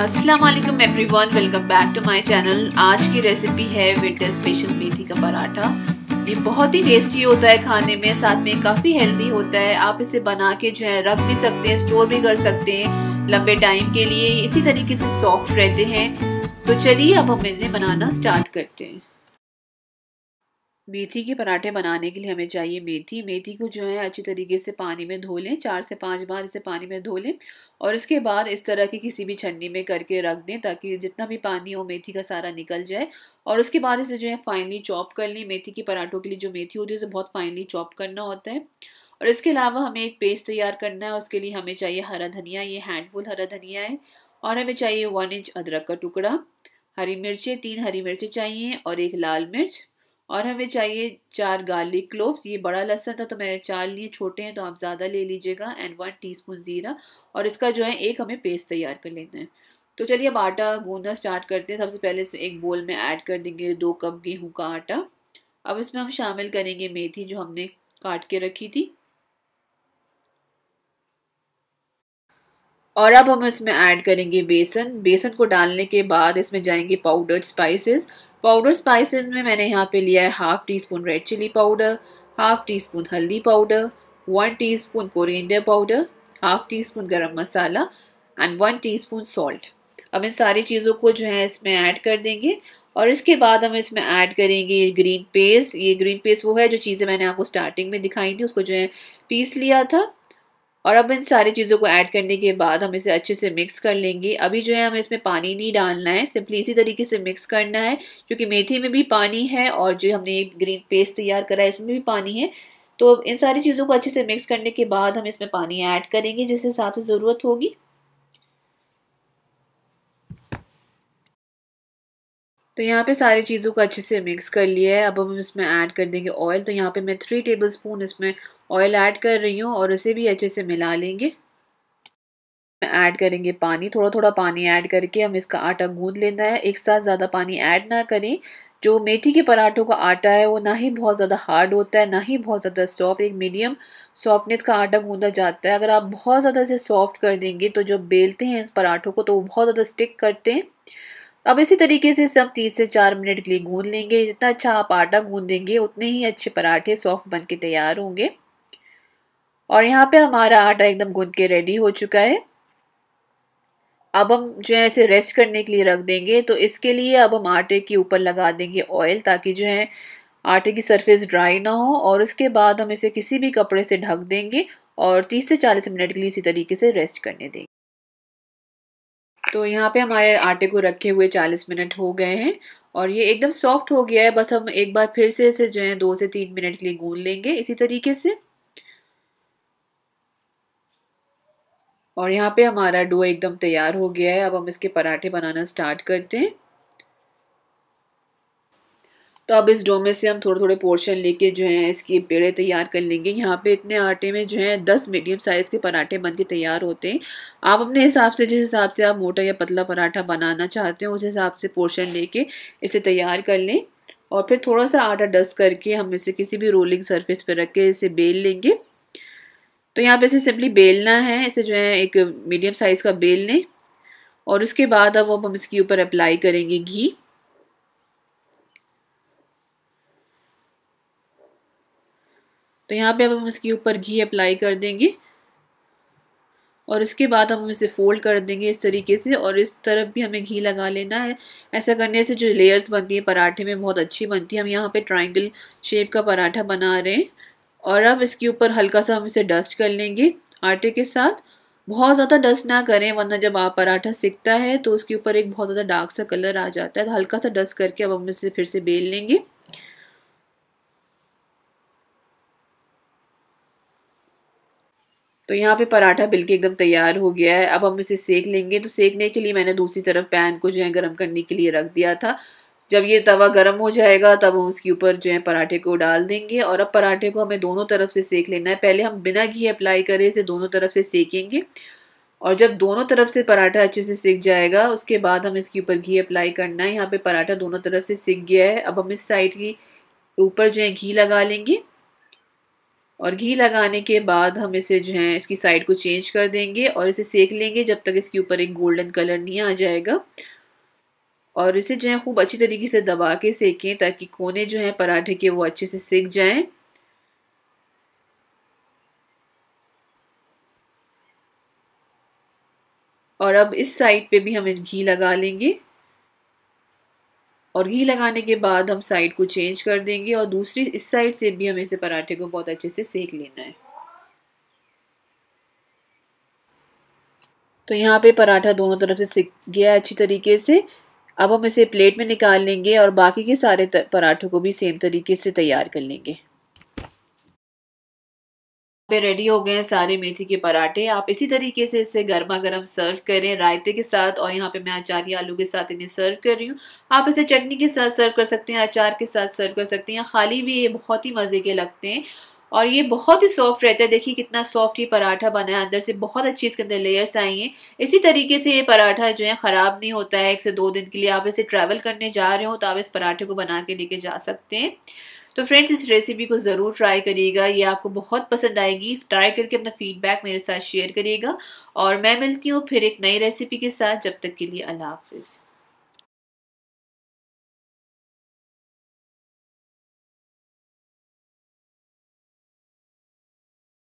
Aslam everyone welcome back to my channel आज की recipe है विंटर स्पेशल मेथी का पराठा ये बहुत ही टेस्टी होता है खाने में साथ में काफ़ी हेल्दी होता है आप इसे बना के जो है रख भी सकते हैं स्टोर भी कर सकते हैं लंबे टाइम के लिए इसी तरीके से सॉफ्ट रहते हैं तो चलिए अब हम इन्हें बनाना स्टार्ट करते हैं मेथी के पराठे बनाने के लिए हमें चाहिए मेथी मेथी को जो है अच्छी तरीके से पानी में धो लें चार से पाँच बार इसे पानी में धो लें और इसके बाद इस तरह की किसी भी छन्नी में करके रख दें ताकि जितना भी पानी हो मेथी का सारा निकल जाए और उसके बाद इसे जो है फाइनली चॉप कर लें मेथी के पराठों के लिए जो मेथी होती है उसे बहुत फाइनली चॉप करना होता है और इसके अलावा हमें एक पेस्ट तैयार करना है उसके लिए हमें चाहिए हरा धनिया ये हैंडफुल हरा धनिया है और हमें चाहिए वन इंच अदरक का टुकड़ा हरी मिर्चें तीन हरी मिर्चें चाहिए और एक लाल मिर्च और हमें चाहिए चार गार्लिक क्लोव्स ये बड़ा लहसन था तो मैंने चार लिए छोटे हैं तो आप ज़्यादा ले लीजिएगा एंड वन टीस्पून ज़ीरा और इसका जो है एक हमें पेस्ट तैयार कर लेना है तो चलिए अब आटा गूंदना स्टार्ट करते हैं सबसे पहले एक बोल में ऐड कर देंगे दो कप गेहूँ का आटा अब इसमें हम शामिल करेंगे मेथी जो हमने काट के रखी थी और अब हम इसमें ऐड करेंगे बेसन बेसन को डालने के बाद इसमें जाएंगे पाउडर्ड स्पाइसेस पाउडर स्पाइसेस में मैंने यहाँ पे लिया है half teaspoon red chilli powder half teaspoon haldi powder one teaspoon coriander powder half teaspoon garam masala and one teaspoon salt अब इन सारी चीज़ों को जो है इसमें ऐड कर देंगे और इसके बाद हम इसमें ऐड करेंगे ये ग्रीन पेस्ट ये ग्रीन पेस्ट वो है जो चीज़ें मैंने आपको स्टार्टिंग में दिखाई थी उसको जो है पीस लिया था और अब इन सारी चीज़ों को ऐड करने के बाद हम इसे अच्छे से मिक्स कर लेंगे अभी जो है हमें इसमें पानी नहीं डालना है सिंपली इसी तरीके से मिक्स करना है क्योंकि मेथी में भी पानी है और जो हमने ग्रीन पेस्ट तैयार करा है इसमें भी पानी है तो इन सारी चीज़ों को अच्छे से मिक्स करने के बाद हम इसमें पानी ऐड करेंगे जिस हिसाब से ज़रूरत होगी तो यहाँ पे सारी चीज़ों को अच्छे से मिक्स कर लिया है अब हम इसमें ऐड कर देंगे ऑयल तो यहाँ पे मैं थ्री टेबल स्पून इसमें ऑयल ऐड कर रही हूँ और उसे भी अच्छे से मिला लेंगे ऐड करेंगे पानी थोड़ा थोड़ा पानी ऐड करके हम इसका आटा गूंद लेना है एक साथ ज़्यादा पानी ऐड ना करें जो मेथी के पराठों का आटा है वो ना ही बहुत ज़्यादा हार्ड होता है ना ही बहुत ज़्यादा सॉफ्ट एक मीडियम सॉफ्टनेस का आटा गूंदा जाता है अगर आप बहुत ज़्यादा इसे सॉफ्ट कर देंगे तो जब बेलते हैं इस पराठों को तो वो बहुत ज़्यादा स्टिक करते हैं अब इसी तरीके से इसे हम तीस से चार मिनट के लिए गूंद लेंगे जितना अच्छा आप आटा गूंदेंगे उतने ही अच्छे पराठे सॉफ्ट बन के तैयार होंगे और यहाँ पे हमारा आटा एकदम गूंद के रेडी हो चुका है अब हम जो है इसे रेस्ट करने के लिए रख देंगे तो इसके लिए अब हम आटे के ऊपर लगा देंगे ऑयल ताकि जो है आटे की सरफेस ड्राई ना हो और उसके बाद हम इसे किसी भी कपड़े से ढक देंगे और 30 से 40 मिनट के लिए इसी तरीके से रेस्ट करने देंगे तो यहाँ पे हमारे आटे को रखे हुए 40 मिनट हो गए हैं और ये एकदम सॉफ्ट हो गया है बस हम एक बार फिर से इसे जो है दो से तीन मिनट के लिए गूंद लेंगे इसी तरीके से और यहाँ पे हमारा डो एकदम तैयार हो गया है अब हम इसके पराठे बनाना स्टार्ट करते हैं तो अब इस डो में से हम थोड़े थोड़े पोर्शन लेके जो है इसके पेड़े तैयार कर लेंगे यहाँ पे इतने आटे में जो है दस मीडियम साइज़ के पराठे बन के तैयार होते हैं आप अपने हिसाब से जिस हिसाब से आप मोटा या पतला पराठा बनाना चाहते हो उस हिसाब से पोर्शन लेके इसे तैयार कर लें और फिर थोड़ा सा आटा डस्ट करके हम इसे किसी भी रोलिंग सरफेस पर रख के इसे बेल लेंगे तो यहाँ पे इसे सिंपली बेलना है इसे जो है एक मीडियम साइज़ का बेल लें और उसके बाद अब हम इसके ऊपर अप्लाई करेंगे घी तो यहाँ पे अब हम इसके ऊपर घी अप्लाई कर देंगे और इसके बाद हम इसे फोल्ड कर देंगे इस तरीके से और इस तरफ भी हमें घी लगा लेना है ऐसा करने से जो लेयर्स बनती हैं पराठे में बहुत अच्छी बनती है हम यहाँ पे ट्रायंगल शेप का पराठा बना रहे हैं और अब इसके ऊपर हल्का सा हम इसे डस्ट कर लेंगे आटे के साथ बहुत ज़्यादा डस्ट ना करें वरना जब आप पराठा सिकता है तो उसके ऊपर एक बहुत ज़्यादा डार्क सा कलर आ जाता है तो हल्का सा डस्ट करके अब हम इसे फिर से बेल लेंगे तो यहाँ पे पराठा बिल के एकदम तैयार हो गया है अब हम इसे सेक लेंगे तो सेकने के लिए मैंने दूसरी तरफ पैन को जो है गर्म करने के लिए रख दिया था जब ये तवा गर्म हो जाएगा तब हम उसके ऊपर जो है पराठे को डाल देंगे और अब पराठे को हमें दोनों तरफ से सेक लेना है पहले हम बिना घी अप्लाई करे इसे दोनों तरफ से सेकेंगे और जब दोनों तरफ से पराठा अच्छे से सेक जाएगा उसके बाद हम इसके ऊपर घी अप्लाई करना है यहाँ पे पराठा दोनों तरफ से सीख गया है अब हम इस साइड की ऊपर जो है घी लगा लेंगे और घी लगाने के बाद हम इसे जो है इसकी साइड को चेंज कर देंगे और इसे सेक लेंगे जब तक इसके ऊपर एक गोल्डन कलर नहीं आ जाएगा और इसे जो है खूब अच्छी तरीके से दबा के सेकें ताकि कोने जो हैं पराठे के वो अच्छे से सेक जाएं और अब इस साइड पे भी हम घी लगा लेंगे और घी लगाने के बाद हम साइड को चेंज कर देंगे और दूसरी इस साइड से भी हमें इसे पराठे को बहुत अच्छे से सेक लेना है तो यहाँ पे पराठा दोनों तरफ से सिक गया अच्छी तरीके से अब हम इसे प्लेट में निकाल लेंगे और बाकी के सारे पराठों को भी सेम तरीके से तैयार कर लेंगे पे रेडी हो गए हैं सारे मेथी के पराठे आप इसी तरीके से इसे गर्मा गर्म सर्व करें रायते के साथ और यहाँ पे मैं अचार या आलू के साथ इन्हें सर्व कर रही हूँ आप इसे चटनी के साथ सर्व कर सकते हैं अचार के साथ सर्व कर सकते हैं खाली भी ये बहुत ही मज़े के लगते हैं और ये बहुत ही सॉफ्ट रहता है देखिए कितना सॉफ्ट ये पराठा बना है अंदर से बहुत अच्छी इसके अंदर लेयर्स आई हैं इसी तरीके से ये पराठा जो है ख़राब नहीं होता है एक से दो दिन के लिए आप इसे ट्रैवल करने जा रहे हो तो आप इस पराठे को बना के लेके जा सकते हैं तो फ्रेंड्स इस रेसिपी को ज़रूर ट्राई करिएगा ये आपको बहुत पसंद आएगी ट्राई करके अपना फीडबैक मेरे साथ शेयर करिएगा और मैं मिलती हूँ फिर एक नई रेसिपी के साथ जब तक के लिए अल्लाह हाफिज़